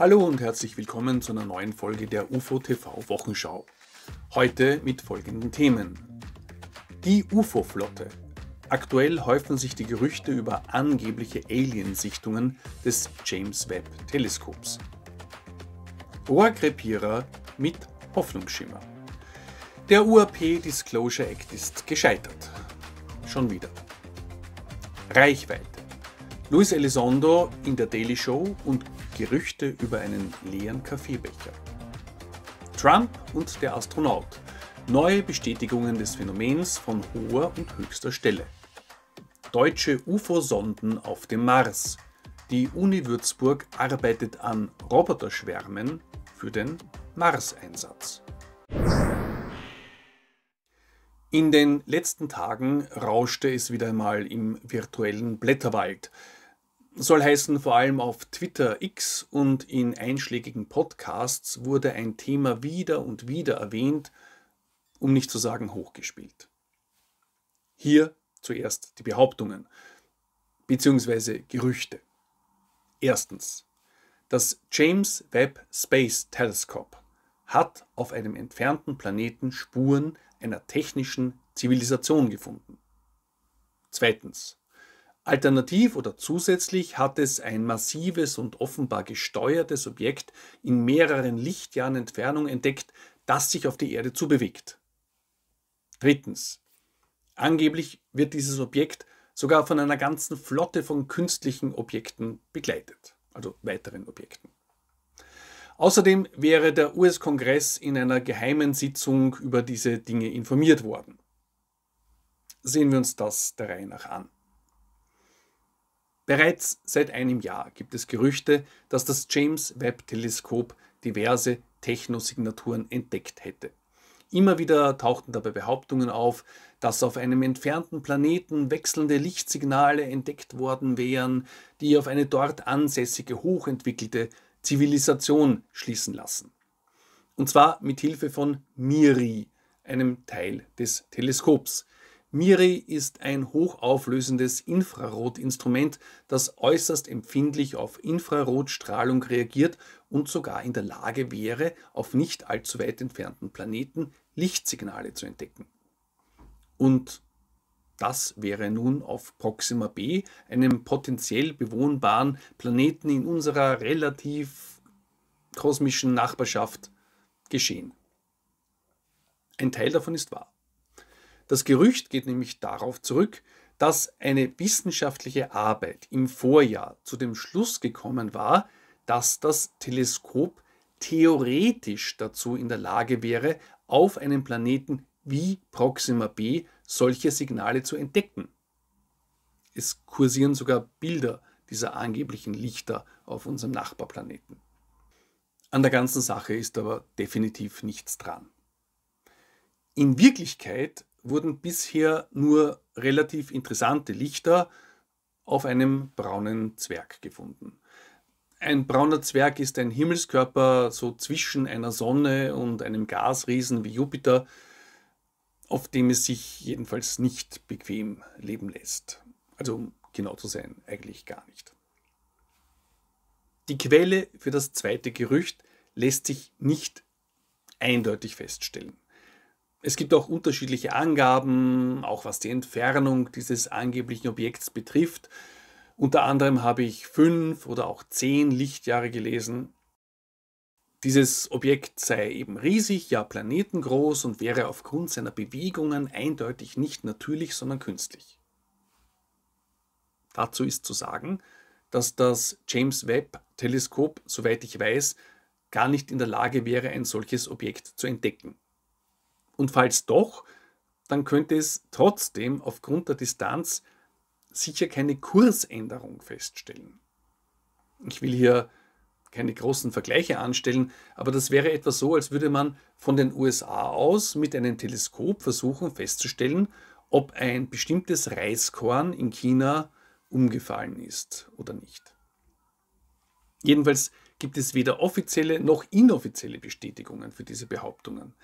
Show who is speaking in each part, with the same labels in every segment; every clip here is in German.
Speaker 1: Hallo und herzlich willkommen zu einer neuen Folge der UFO TV Wochenschau. Heute mit folgenden Themen. Die UFO-Flotte. Aktuell häufen sich die Gerüchte über angebliche Aliensichtungen des James Webb Teleskops. Rohrkrepierer mit Hoffnungsschimmer. Der UAP Disclosure Act ist gescheitert. Schon wieder. Reichweite. Luis Elizondo in der Daily Show und Gerüchte über einen leeren Kaffeebecher. Trump und der Astronaut. Neue Bestätigungen des Phänomens von hoher und höchster Stelle. Deutsche UFO-Sonden auf dem Mars. Die Uni Würzburg arbeitet an Roboterschwärmen für den Mars-Einsatz. In den letzten Tagen rauschte es wieder einmal im virtuellen Blätterwald soll heißen, vor allem auf Twitter X und in einschlägigen Podcasts wurde ein Thema wieder und wieder erwähnt, um nicht zu sagen hochgespielt. Hier zuerst die Behauptungen bzw. Gerüchte. Erstens. Das James Webb Space Telescope hat auf einem entfernten Planeten Spuren einer technischen Zivilisation gefunden. Zweitens. Alternativ oder zusätzlich hat es ein massives und offenbar gesteuertes Objekt in mehreren Lichtjahren Entfernung entdeckt, das sich auf die Erde zubewegt. Drittens. Angeblich wird dieses Objekt sogar von einer ganzen Flotte von künstlichen Objekten begleitet, also weiteren Objekten. Außerdem wäre der US-Kongress in einer geheimen Sitzung über diese Dinge informiert worden. Sehen wir uns das der Reihe nach an. Bereits seit einem Jahr gibt es Gerüchte, dass das James Webb Teleskop diverse Technosignaturen entdeckt hätte. Immer wieder tauchten dabei Behauptungen auf, dass auf einem entfernten Planeten wechselnde Lichtsignale entdeckt worden wären, die auf eine dort ansässige hochentwickelte Zivilisation schließen lassen. Und zwar mit Hilfe von MIRI, einem Teil des Teleskops, MIRI ist ein hochauflösendes Infrarotinstrument, das äußerst empfindlich auf Infrarotstrahlung reagiert und sogar in der Lage wäre, auf nicht allzu weit entfernten Planeten Lichtsignale zu entdecken. Und das wäre nun auf Proxima b, einem potenziell bewohnbaren Planeten in unserer relativ kosmischen Nachbarschaft, geschehen. Ein Teil davon ist wahr. Das Gerücht geht nämlich darauf zurück, dass eine wissenschaftliche Arbeit im Vorjahr zu dem Schluss gekommen war, dass das Teleskop theoretisch dazu in der Lage wäre, auf einem Planeten wie Proxima b solche Signale zu entdecken. Es kursieren sogar Bilder dieser angeblichen Lichter auf unserem Nachbarplaneten. An der ganzen Sache ist aber definitiv nichts dran. In Wirklichkeit wurden bisher nur relativ interessante Lichter auf einem braunen Zwerg gefunden. Ein brauner Zwerg ist ein Himmelskörper so zwischen einer Sonne und einem Gasriesen wie Jupiter, auf dem es sich jedenfalls nicht bequem leben lässt. Also um genau zu sein, eigentlich gar nicht. Die Quelle für das zweite Gerücht lässt sich nicht eindeutig feststellen. Es gibt auch unterschiedliche Angaben, auch was die Entfernung dieses angeblichen Objekts betrifft. Unter anderem habe ich fünf oder auch zehn Lichtjahre gelesen. Dieses Objekt sei eben riesig, ja planetengroß und wäre aufgrund seiner Bewegungen eindeutig nicht natürlich, sondern künstlich. Dazu ist zu sagen, dass das James Webb-Teleskop, soweit ich weiß, gar nicht in der Lage wäre, ein solches Objekt zu entdecken. Und falls doch, dann könnte es trotzdem aufgrund der Distanz sicher keine Kursänderung feststellen. Ich will hier keine großen Vergleiche anstellen, aber das wäre etwa so, als würde man von den USA aus mit einem Teleskop versuchen festzustellen, ob ein bestimmtes Reiskorn in China umgefallen ist oder nicht. Jedenfalls gibt es weder offizielle noch inoffizielle Bestätigungen für diese Behauptungen.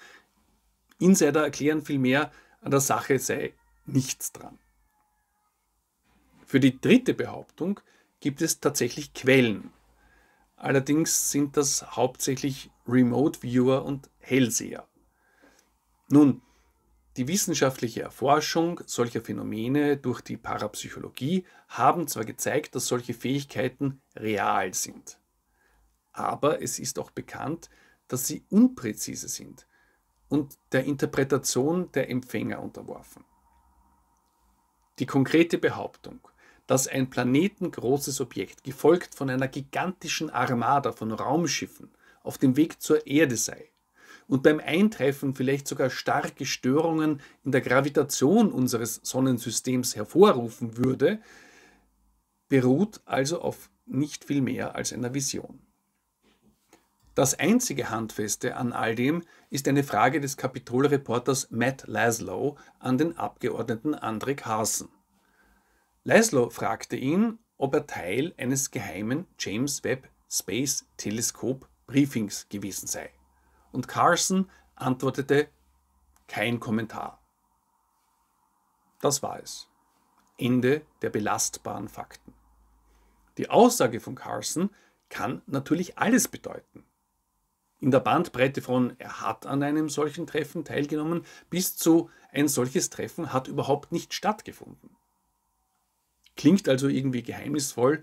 Speaker 1: Insider erklären vielmehr, an der Sache sei nichts dran. Für die dritte Behauptung gibt es tatsächlich Quellen. Allerdings sind das hauptsächlich Remote-Viewer und Hellseher. Nun, die wissenschaftliche Erforschung solcher Phänomene durch die Parapsychologie haben zwar gezeigt, dass solche Fähigkeiten real sind, aber es ist auch bekannt, dass sie unpräzise sind und der Interpretation der Empfänger unterworfen. Die konkrete Behauptung, dass ein planetengroßes Objekt, gefolgt von einer gigantischen Armada von Raumschiffen, auf dem Weg zur Erde sei und beim Eintreffen vielleicht sogar starke Störungen in der Gravitation unseres Sonnensystems hervorrufen würde, beruht also auf nicht viel mehr als einer Vision. Das einzige Handfeste an all dem ist eine Frage des Kapitol-Reporters Matt Laszlo an den Abgeordneten André Carson. Laszlo fragte ihn, ob er Teil eines geheimen James Webb Space Telescope Briefings gewesen sei. Und Carson antwortete kein Kommentar. Das war es. Ende der belastbaren Fakten. Die Aussage von Carson kann natürlich alles bedeuten in der Bandbreite von, er hat an einem solchen Treffen teilgenommen, bis zu, ein solches Treffen hat überhaupt nicht stattgefunden. Klingt also irgendwie geheimnisvoll,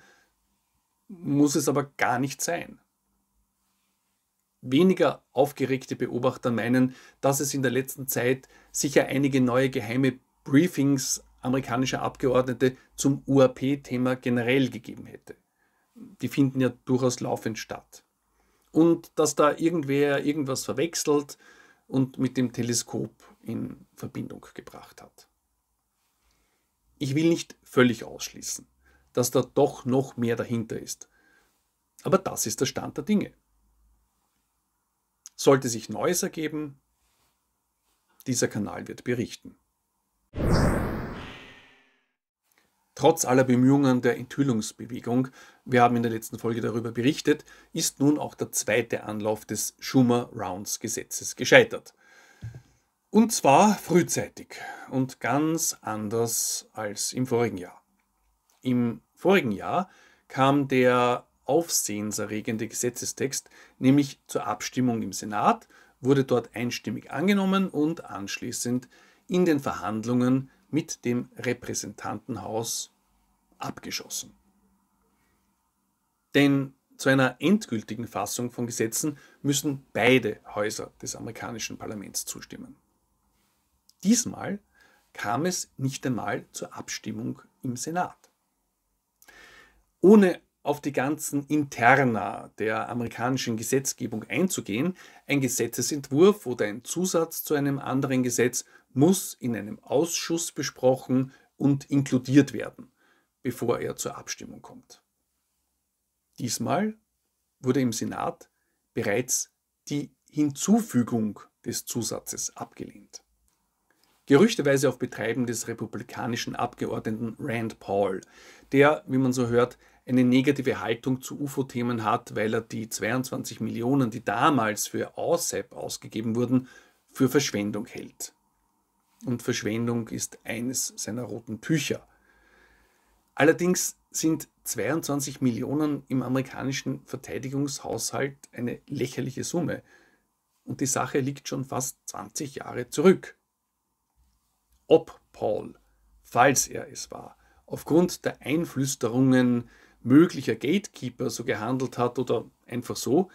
Speaker 1: muss es aber gar nicht sein. Weniger aufgeregte Beobachter meinen, dass es in der letzten Zeit sicher einige neue geheime Briefings amerikanischer Abgeordnete zum UAP-Thema generell gegeben hätte. Die finden ja durchaus laufend statt und dass da irgendwer irgendwas verwechselt und mit dem Teleskop in Verbindung gebracht hat. Ich will nicht völlig ausschließen, dass da doch noch mehr dahinter ist. Aber das ist der Stand der Dinge. Sollte sich Neues ergeben, dieser Kanal wird berichten. Trotz aller Bemühungen der Enthüllungsbewegung, wir haben in der letzten Folge darüber berichtet, ist nun auch der zweite Anlauf des Schumer-Rounds-Gesetzes gescheitert. Und zwar frühzeitig und ganz anders als im vorigen Jahr. Im vorigen Jahr kam der aufsehenserregende Gesetzestext nämlich zur Abstimmung im Senat, wurde dort einstimmig angenommen und anschließend in den Verhandlungen mit dem Repräsentantenhaus abgeschossen. Denn zu einer endgültigen Fassung von Gesetzen müssen beide Häuser des amerikanischen Parlaments zustimmen. Diesmal kam es nicht einmal zur Abstimmung im Senat. Ohne auf die ganzen Interna der amerikanischen Gesetzgebung einzugehen, ein Gesetzesentwurf oder ein Zusatz zu einem anderen Gesetz muss in einem Ausschuss besprochen und inkludiert werden bevor er zur Abstimmung kommt. Diesmal wurde im Senat bereits die Hinzufügung des Zusatzes abgelehnt. Gerüchteweise auf Betreiben des republikanischen Abgeordneten Rand Paul, der, wie man so hört, eine negative Haltung zu UFO-Themen hat, weil er die 22 Millionen, die damals für AUSEP ausgegeben wurden, für Verschwendung hält. Und Verschwendung ist eines seiner roten Tücher. Allerdings sind 22 Millionen im amerikanischen Verteidigungshaushalt eine lächerliche Summe. Und die Sache liegt schon fast 20 Jahre zurück. Ob Paul, falls er es war, aufgrund der Einflüsterungen möglicher Gatekeeper so gehandelt hat oder einfach so,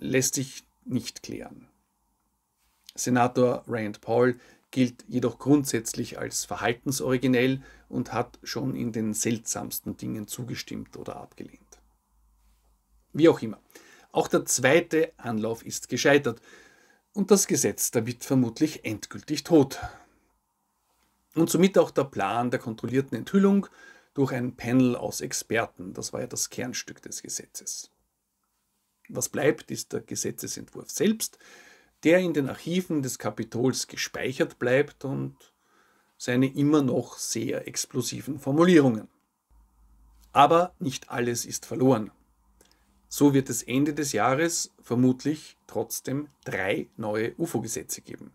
Speaker 1: lässt sich nicht klären. Senator Rand Paul gilt jedoch grundsätzlich als verhaltensoriginell, und hat schon in den seltsamsten Dingen zugestimmt oder abgelehnt. Wie auch immer. Auch der zweite Anlauf ist gescheitert und das Gesetz damit vermutlich endgültig tot. Und somit auch der Plan der kontrollierten Enthüllung durch ein Panel aus Experten, das war ja das Kernstück des Gesetzes. Was bleibt, ist der Gesetzesentwurf selbst, der in den Archiven des Kapitols gespeichert bleibt und seine immer noch sehr explosiven Formulierungen. Aber nicht alles ist verloren. So wird es Ende des Jahres vermutlich trotzdem drei neue UFO-Gesetze geben.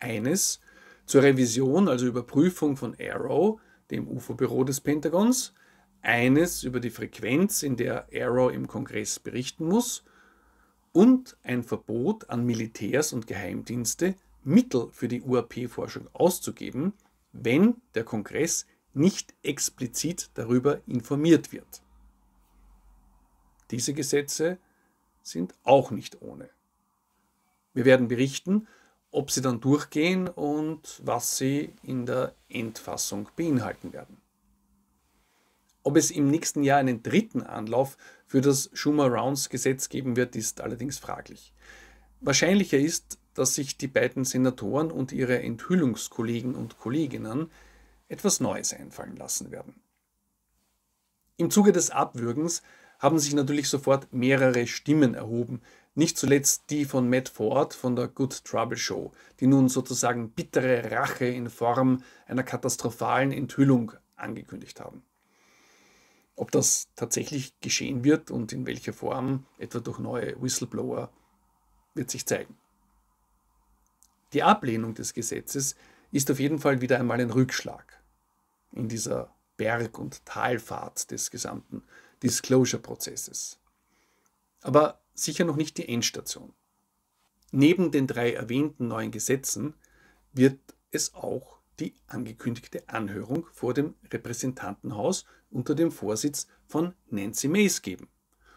Speaker 1: Eines zur Revision, also Überprüfung von Arrow, dem UFO-Büro des Pentagons, eines über die Frequenz, in der Arrow im Kongress berichten muss, und ein Verbot an Militärs und Geheimdienste, Mittel für die UAP-Forschung auszugeben, wenn der Kongress nicht explizit darüber informiert wird. Diese Gesetze sind auch nicht ohne. Wir werden berichten, ob sie dann durchgehen und was sie in der Endfassung beinhalten werden. Ob es im nächsten Jahr einen dritten Anlauf für das Schumer-Rounds-Gesetz geben wird, ist allerdings fraglich. Wahrscheinlicher ist, dass sich die beiden Senatoren und ihre Enthüllungskollegen und Kolleginnen etwas Neues einfallen lassen werden. Im Zuge des Abwürgens haben sich natürlich sofort mehrere Stimmen erhoben, nicht zuletzt die von Matt Ford von der Good Trouble Show, die nun sozusagen bittere Rache in Form einer katastrophalen Enthüllung angekündigt haben. Ob das tatsächlich geschehen wird und in welcher Form, etwa durch neue Whistleblower, wird sich zeigen. Die Ablehnung des Gesetzes ist auf jeden Fall wieder einmal ein Rückschlag in dieser Berg- und Talfahrt des gesamten Disclosure-Prozesses. Aber sicher noch nicht die Endstation. Neben den drei erwähnten neuen Gesetzen wird es auch die angekündigte Anhörung vor dem Repräsentantenhaus unter dem Vorsitz von Nancy Mays geben.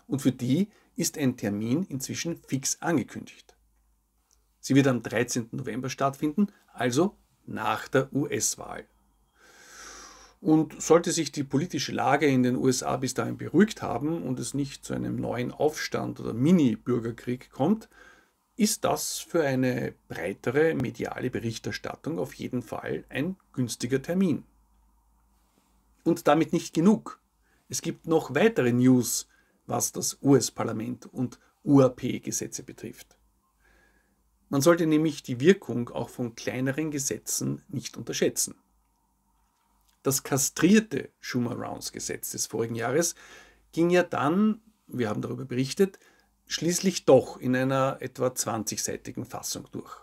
Speaker 1: Und für die ist ein Termin inzwischen fix angekündigt. Sie wird am 13. November stattfinden, also nach der US-Wahl. Und sollte sich die politische Lage in den USA bis dahin beruhigt haben und es nicht zu einem neuen Aufstand oder Mini-Bürgerkrieg kommt, ist das für eine breitere mediale Berichterstattung auf jeden Fall ein günstiger Termin. Und damit nicht genug. Es gibt noch weitere News, was das US-Parlament und UAP-Gesetze betrifft. Man sollte nämlich die Wirkung auch von kleineren Gesetzen nicht unterschätzen. Das kastrierte Schumer-Rounds-Gesetz des vorigen Jahres ging ja dann, wir haben darüber berichtet, schließlich doch in einer etwa 20-seitigen Fassung durch.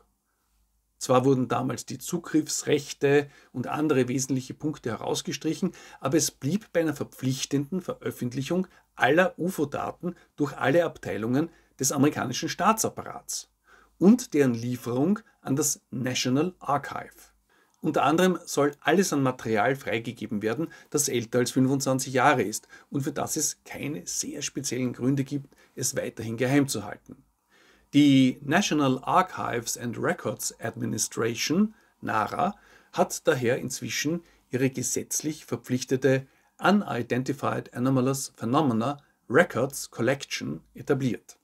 Speaker 1: Zwar wurden damals die Zugriffsrechte und andere wesentliche Punkte herausgestrichen, aber es blieb bei einer verpflichtenden Veröffentlichung aller UFO-Daten durch alle Abteilungen des amerikanischen Staatsapparats und deren Lieferung an das National Archive. Unter anderem soll alles an Material freigegeben werden, das älter als 25 Jahre ist und für das es keine sehr speziellen Gründe gibt, es weiterhin geheim zu halten. Die National Archives and Records Administration, NARA, hat daher inzwischen ihre gesetzlich verpflichtete Unidentified Anomalous Phenomena Records Collection etabliert.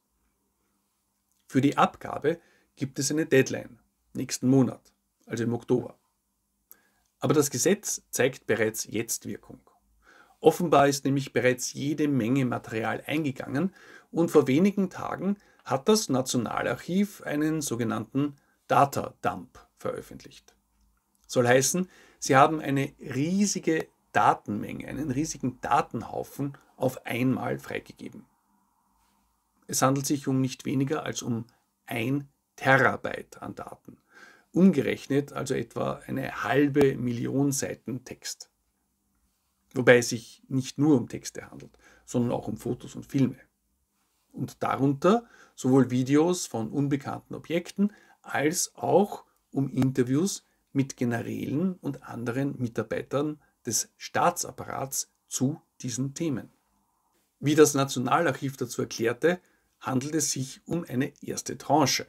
Speaker 1: Für die Abgabe gibt es eine Deadline, nächsten Monat, also im Oktober. Aber das Gesetz zeigt bereits jetzt Wirkung. Offenbar ist nämlich bereits jede Menge Material eingegangen und vor wenigen Tagen hat das Nationalarchiv einen sogenannten Data Dump veröffentlicht. Soll heißen, sie haben eine riesige Datenmenge, einen riesigen Datenhaufen auf einmal freigegeben. Es handelt sich um nicht weniger als um ein Terabyte an Daten. Umgerechnet also etwa eine halbe Million Seiten Text. Wobei es sich nicht nur um Texte handelt, sondern auch um Fotos und Filme. Und darunter sowohl Videos von unbekannten Objekten als auch um Interviews mit Generälen und anderen Mitarbeitern des Staatsapparats zu diesen Themen. Wie das Nationalarchiv dazu erklärte, handelt es sich um eine erste Tranche.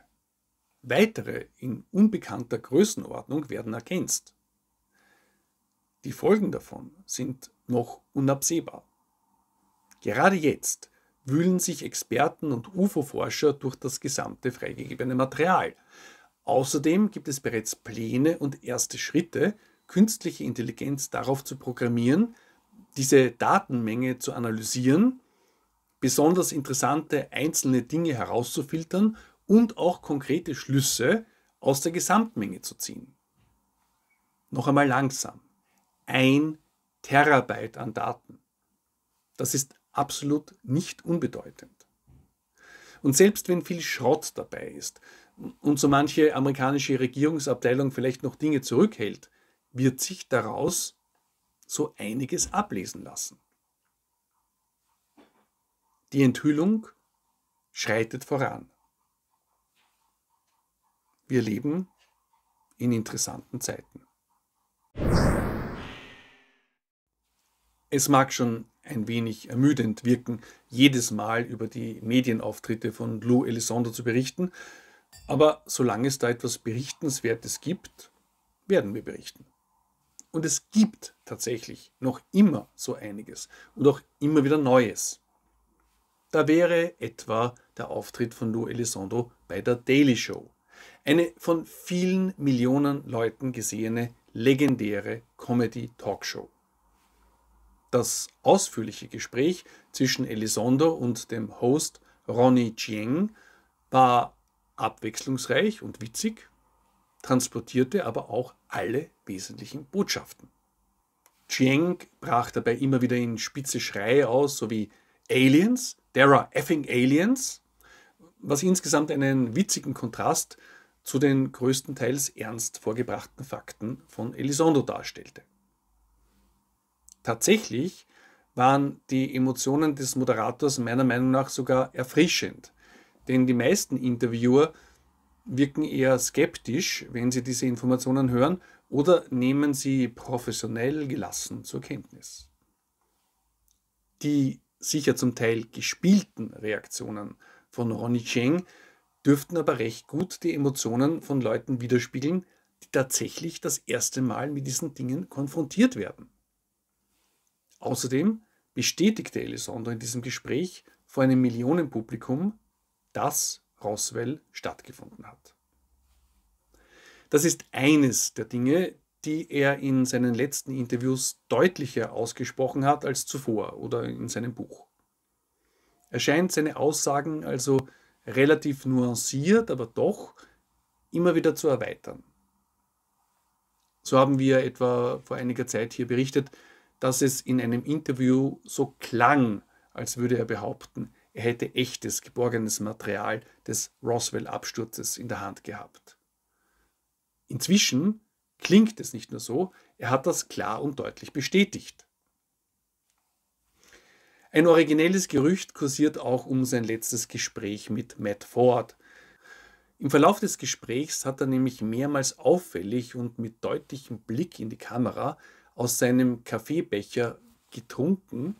Speaker 1: Weitere in unbekannter Größenordnung werden ergänzt. Die Folgen davon sind noch unabsehbar. Gerade jetzt wühlen sich Experten und UFO-Forscher durch das gesamte freigegebene Material. Außerdem gibt es bereits Pläne und erste Schritte, künstliche Intelligenz darauf zu programmieren, diese Datenmenge zu analysieren besonders interessante einzelne Dinge herauszufiltern und auch konkrete Schlüsse aus der Gesamtmenge zu ziehen. Noch einmal langsam. Ein Terabyte an Daten. Das ist absolut nicht unbedeutend. Und selbst wenn viel Schrott dabei ist und so manche amerikanische Regierungsabteilung vielleicht noch Dinge zurückhält, wird sich daraus so einiges ablesen lassen. Die Enthüllung schreitet voran. Wir leben in interessanten Zeiten. Es mag schon ein wenig ermüdend wirken, jedes Mal über die Medienauftritte von Lou Elizondo zu berichten, aber solange es da etwas Berichtenswertes gibt, werden wir berichten. Und es gibt tatsächlich noch immer so einiges und auch immer wieder Neues. Da wäre etwa der Auftritt von Lou Elizondo bei der Daily Show. Eine von vielen Millionen Leuten gesehene legendäre Comedy-Talkshow. Das ausführliche Gespräch zwischen Elizondo und dem Host Ronnie Chieng war abwechslungsreich und witzig, transportierte aber auch alle wesentlichen Botschaften. Chieng brach dabei immer wieder in spitze Schreie aus, sowie Aliens, There are effing Aliens, was insgesamt einen witzigen Kontrast zu den größtenteils ernst vorgebrachten Fakten von Elizondo darstellte. Tatsächlich waren die Emotionen des Moderators meiner Meinung nach sogar erfrischend, denn die meisten Interviewer wirken eher skeptisch, wenn sie diese Informationen hören, oder nehmen sie professionell gelassen zur Kenntnis. Die sicher zum Teil gespielten Reaktionen von Ronnie Cheng dürften aber recht gut die Emotionen von Leuten widerspiegeln, die tatsächlich das erste Mal mit diesen Dingen konfrontiert werden. Außerdem bestätigte Elizondo in diesem Gespräch vor einem Millionenpublikum, dass Roswell stattgefunden hat. Das ist eines der Dinge, die er in seinen letzten Interviews deutlicher ausgesprochen hat als zuvor oder in seinem Buch. Er scheint seine Aussagen also relativ nuanciert, aber doch immer wieder zu erweitern. So haben wir etwa vor einiger Zeit hier berichtet, dass es in einem Interview so klang, als würde er behaupten, er hätte echtes, geborgenes Material des Roswell-Absturzes in der Hand gehabt. Inzwischen klingt es nicht nur so, er hat das klar und deutlich bestätigt. Ein originelles Gerücht kursiert auch um sein letztes Gespräch mit Matt Ford. Im Verlauf des Gesprächs hat er nämlich mehrmals auffällig und mit deutlichem Blick in die Kamera aus seinem Kaffeebecher getrunken,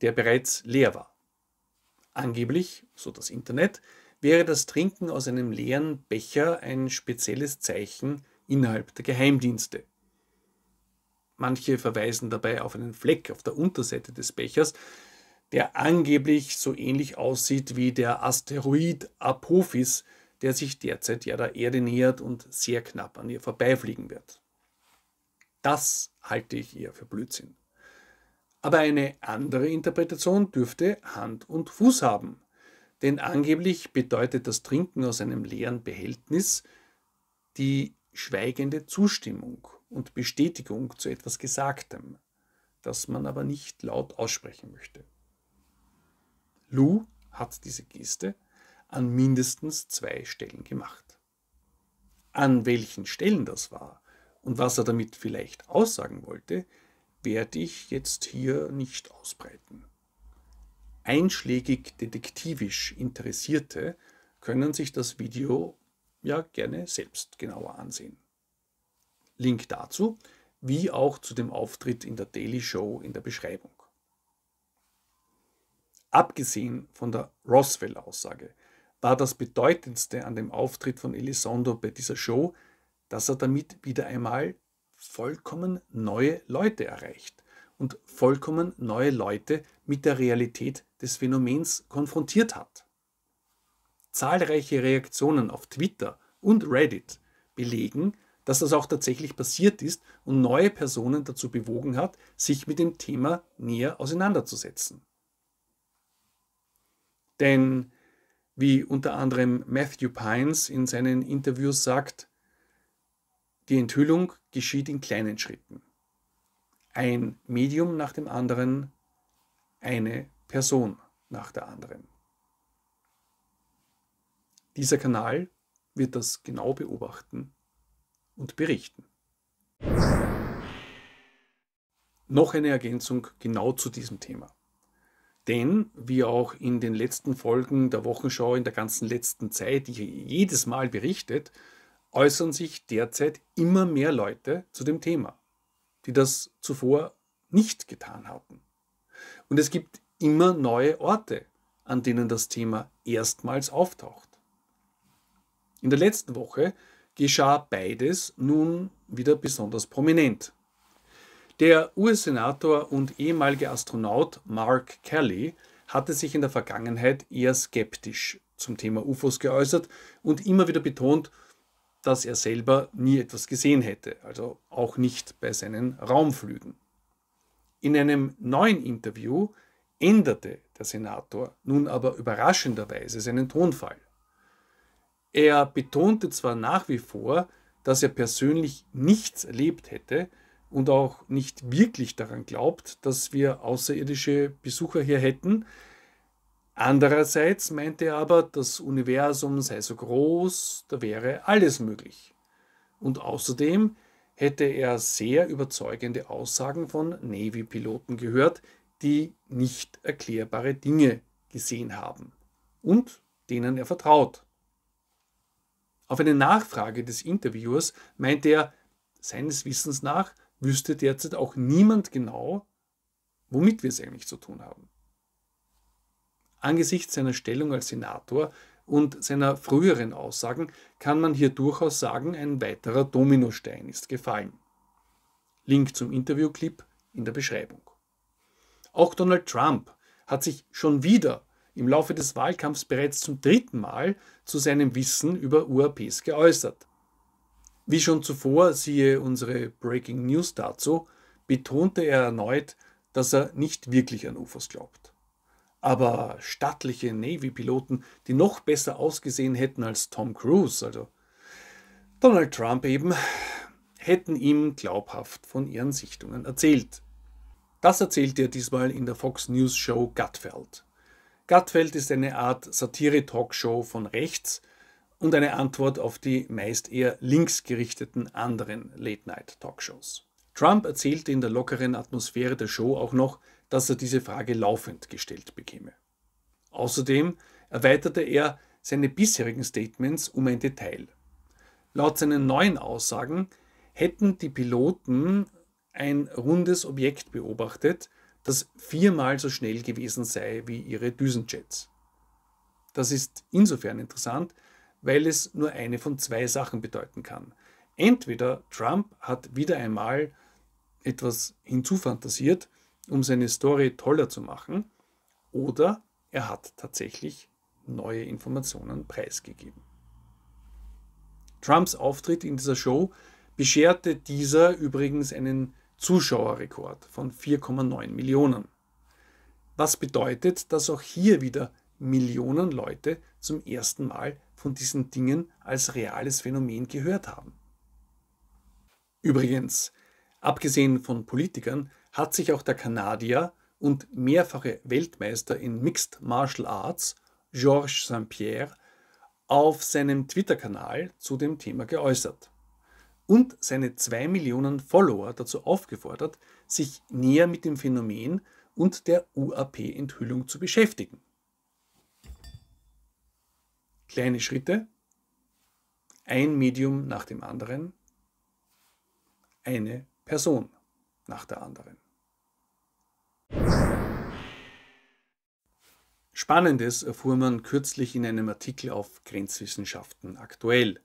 Speaker 1: der bereits leer war. Angeblich, so das Internet, wäre das Trinken aus einem leeren Becher ein spezielles Zeichen innerhalb der Geheimdienste. Manche verweisen dabei auf einen Fleck auf der Unterseite des Bechers, der angeblich so ähnlich aussieht wie der Asteroid Apophis, der sich derzeit ja der Erde nähert und sehr knapp an ihr vorbeifliegen wird. Das halte ich eher für Blödsinn. Aber eine andere Interpretation dürfte Hand und Fuß haben. Denn angeblich bedeutet das Trinken aus einem leeren Behältnis die schweigende Zustimmung und Bestätigung zu etwas Gesagtem, das man aber nicht laut aussprechen möchte. Lou hat diese Geste an mindestens zwei Stellen gemacht. An welchen Stellen das war und was er damit vielleicht aussagen wollte, werde ich jetzt hier nicht ausbreiten. Einschlägig detektivisch Interessierte können sich das Video ja gerne selbst genauer ansehen. Link dazu, wie auch zu dem Auftritt in der Daily Show in der Beschreibung. Abgesehen von der Roswell-Aussage war das Bedeutendste an dem Auftritt von Elizondo bei dieser Show, dass er damit wieder einmal vollkommen neue Leute erreicht und vollkommen neue Leute mit der Realität des Phänomens konfrontiert hat. Zahlreiche Reaktionen auf Twitter und Reddit belegen, dass das auch tatsächlich passiert ist und neue Personen dazu bewogen hat, sich mit dem Thema näher auseinanderzusetzen. Denn, wie unter anderem Matthew Pines in seinen Interviews sagt, die Enthüllung geschieht in kleinen Schritten. Ein Medium nach dem anderen, eine Person nach der anderen. Dieser Kanal wird das genau beobachten und berichten. Noch eine Ergänzung genau zu diesem Thema. Denn wie auch in den letzten Folgen der Wochenschau in der ganzen letzten Zeit, jedes Mal berichtet, äußern sich derzeit immer mehr Leute zu dem Thema, die das zuvor nicht getan hatten. Und es gibt immer neue Orte, an denen das Thema erstmals auftaucht. In der letzten Woche geschah beides nun wieder besonders prominent. Der US-Senator und ehemalige Astronaut Mark Kelly hatte sich in der Vergangenheit eher skeptisch zum Thema UFOs geäußert und immer wieder betont, dass er selber nie etwas gesehen hätte, also auch nicht bei seinen Raumflügen. In einem neuen Interview änderte der Senator nun aber überraschenderweise seinen Tonfall. Er betonte zwar nach wie vor, dass er persönlich nichts erlebt hätte und auch nicht wirklich daran glaubt, dass wir außerirdische Besucher hier hätten, Andererseits meinte er aber, das Universum sei so groß, da wäre alles möglich. Und außerdem hätte er sehr überzeugende Aussagen von Navy-Piloten gehört, die nicht erklärbare Dinge gesehen haben und denen er vertraut. Auf eine Nachfrage des Interviewers meinte er, seines Wissens nach wüsste derzeit auch niemand genau, womit wir es eigentlich zu tun haben. Angesichts seiner Stellung als Senator und seiner früheren Aussagen kann man hier durchaus sagen, ein weiterer Dominostein ist gefallen. Link zum Interviewclip in der Beschreibung. Auch Donald Trump hat sich schon wieder im Laufe des Wahlkampfs bereits zum dritten Mal zu seinem Wissen über UAPs geäußert. Wie schon zuvor, siehe unsere Breaking News dazu, betonte er erneut, dass er nicht wirklich an UFOs glaubt. Aber stattliche Navy-Piloten, die noch besser ausgesehen hätten als Tom Cruise, also Donald Trump eben, hätten ihm glaubhaft von ihren Sichtungen erzählt. Das erzählte er diesmal in der Fox News Show Gutfeld. Gattfeld ist eine Art Satire-Talkshow von rechts und eine Antwort auf die meist eher linksgerichteten anderen Late-Night-Talkshows. Trump erzählte in der lockeren Atmosphäre der Show auch noch, dass er diese Frage laufend gestellt bekäme. Außerdem erweiterte er seine bisherigen Statements um ein Detail. Laut seinen neuen Aussagen hätten die Piloten ein rundes Objekt beobachtet, das viermal so schnell gewesen sei wie ihre Düsenjets. Das ist insofern interessant, weil es nur eine von zwei Sachen bedeuten kann. Entweder Trump hat wieder einmal etwas hinzufantasiert, um seine Story toller zu machen, oder er hat tatsächlich neue Informationen preisgegeben. Trumps Auftritt in dieser Show bescherte dieser übrigens einen Zuschauerrekord von 4,9 Millionen. Was bedeutet, dass auch hier wieder Millionen Leute zum ersten Mal von diesen Dingen als reales Phänomen gehört haben. Übrigens, abgesehen von Politikern hat sich auch der Kanadier und mehrfache Weltmeister in Mixed Martial Arts, Georges St-Pierre, auf seinem Twitter-Kanal zu dem Thema geäußert und seine 2 Millionen Follower dazu aufgefordert, sich näher mit dem Phänomen und der UAP-Enthüllung zu beschäftigen. Kleine Schritte, ein Medium nach dem anderen, eine Person nach der anderen. Spannendes erfuhr man kürzlich in einem Artikel auf Grenzwissenschaften aktuell.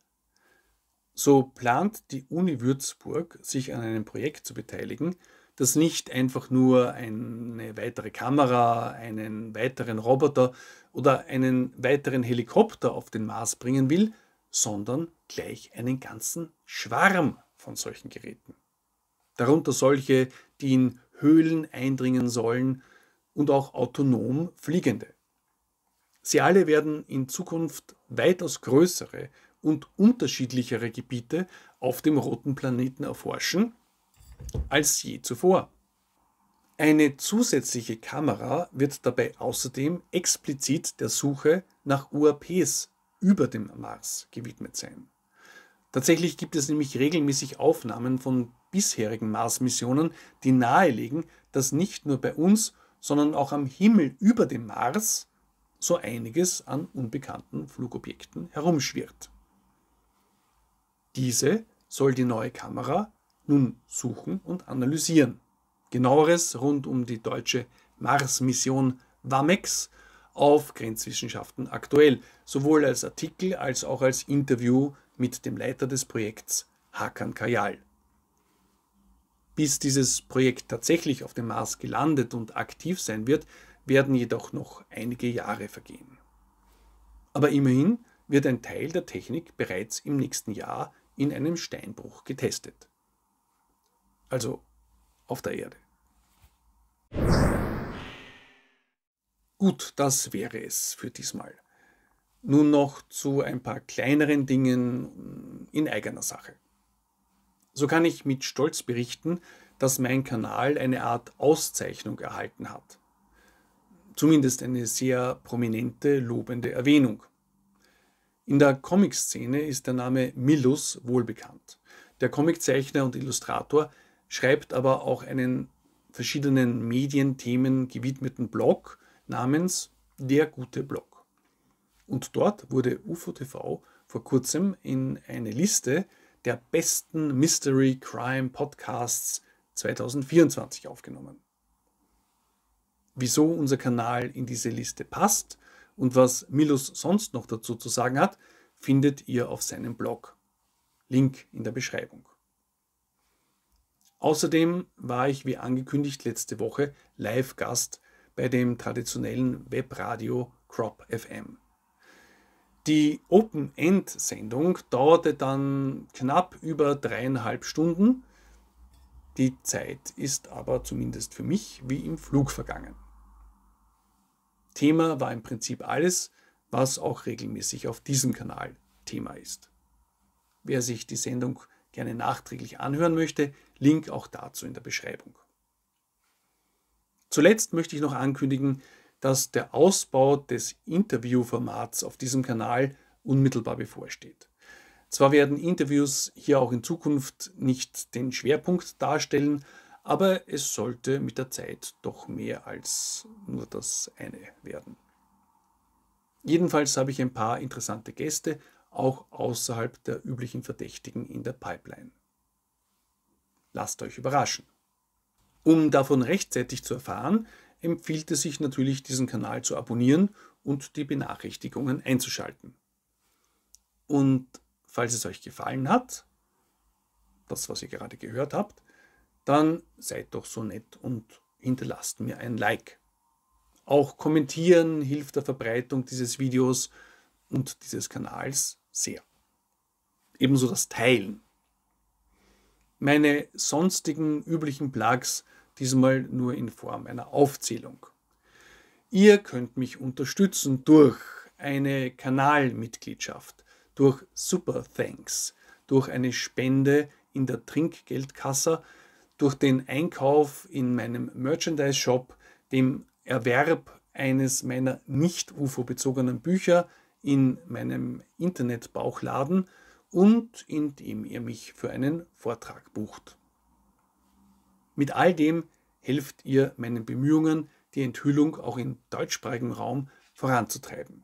Speaker 1: So plant die Uni Würzburg, sich an einem Projekt zu beteiligen, das nicht einfach nur eine weitere Kamera, einen weiteren Roboter oder einen weiteren Helikopter auf den Mars bringen will, sondern gleich einen ganzen Schwarm von solchen Geräten. Darunter solche, die in Höhlen eindringen sollen und auch autonom fliegende. Sie alle werden in Zukunft weitaus größere und unterschiedlichere Gebiete auf dem roten Planeten erforschen als je zuvor. Eine zusätzliche Kamera wird dabei außerdem explizit der Suche nach UAPs über dem Mars gewidmet sein. Tatsächlich gibt es nämlich regelmäßig Aufnahmen von bisherigen Mars-Missionen, die nahelegen, dass nicht nur bei uns, sondern auch am Himmel über dem Mars so einiges an unbekannten Flugobjekten herumschwirrt. Diese soll die neue Kamera nun suchen und analysieren. Genaueres rund um die deutsche Mars-Mission WAMEX auf Grenzwissenschaften aktuell, sowohl als Artikel als auch als Interview mit dem Leiter des Projekts Hakan Kayal. Bis dieses Projekt tatsächlich auf dem Mars gelandet und aktiv sein wird, werden jedoch noch einige Jahre vergehen. Aber immerhin wird ein Teil der Technik bereits im nächsten Jahr in einem Steinbruch getestet. Also auf der Erde. Gut, das wäre es für diesmal. Nun noch zu ein paar kleineren Dingen in eigener Sache. So kann ich mit Stolz berichten, dass mein Kanal eine Art Auszeichnung erhalten hat. Zumindest eine sehr prominente lobende Erwähnung. In der Comic-Szene ist der Name Millus wohlbekannt. Der Comiczeichner und Illustrator schreibt aber auch einen verschiedenen Medienthemen gewidmeten Blog namens Der gute Blog. Und dort wurde UFO-TV vor kurzem in eine Liste der besten Mystery Crime Podcasts 2024 aufgenommen. Wieso unser Kanal in diese Liste passt und was Milos sonst noch dazu zu sagen hat, findet ihr auf seinem Blog. Link in der Beschreibung. Außerdem war ich, wie angekündigt, letzte Woche Live-Gast bei dem traditionellen Webradio Crop FM. Die Open-End-Sendung dauerte dann knapp über dreieinhalb Stunden. Die Zeit ist aber zumindest für mich wie im Flug vergangen. Thema war im Prinzip alles, was auch regelmäßig auf diesem Kanal Thema ist. Wer sich die Sendung gerne nachträglich anhören möchte, Link auch dazu in der Beschreibung. Zuletzt möchte ich noch ankündigen, dass der Ausbau des Interviewformats auf diesem Kanal unmittelbar bevorsteht. Zwar werden Interviews hier auch in Zukunft nicht den Schwerpunkt darstellen, aber es sollte mit der Zeit doch mehr als nur das eine werden. Jedenfalls habe ich ein paar interessante Gäste, auch außerhalb der üblichen Verdächtigen in der Pipeline. Lasst euch überraschen. Um davon rechtzeitig zu erfahren, empfiehlt es sich natürlich, diesen Kanal zu abonnieren und die Benachrichtigungen einzuschalten. Und falls es euch gefallen hat, das, was ihr gerade gehört habt, dann seid doch so nett und hinterlasst mir ein Like. Auch kommentieren hilft der Verbreitung dieses Videos und dieses Kanals sehr. Ebenso das Teilen. Meine sonstigen üblichen Plugs diesmal nur in Form einer Aufzählung. Ihr könnt mich unterstützen durch eine Kanalmitgliedschaft, durch Super Thanks, durch eine Spende in der Trinkgeldkasse, durch den Einkauf in meinem Merchandise-Shop, dem Erwerb eines meiner nicht UFO-bezogenen Bücher in meinem Internetbauchladen und indem ihr mich für einen Vortrag bucht. Mit all dem helft ihr meinen Bemühungen, die Enthüllung auch im deutschsprachigen Raum voranzutreiben.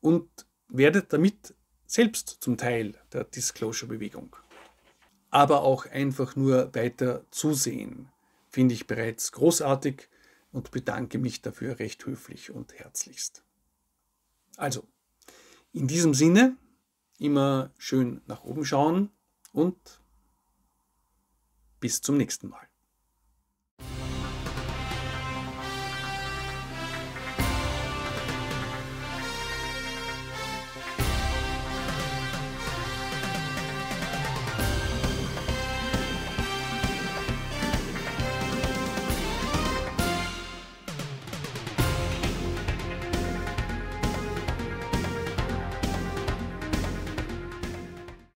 Speaker 1: Und werdet damit selbst zum Teil der Disclosure-Bewegung aber auch einfach nur weiter zusehen, finde ich bereits großartig und bedanke mich dafür recht höflich und herzlichst. Also, in diesem Sinne, immer schön nach oben schauen und bis zum nächsten Mal.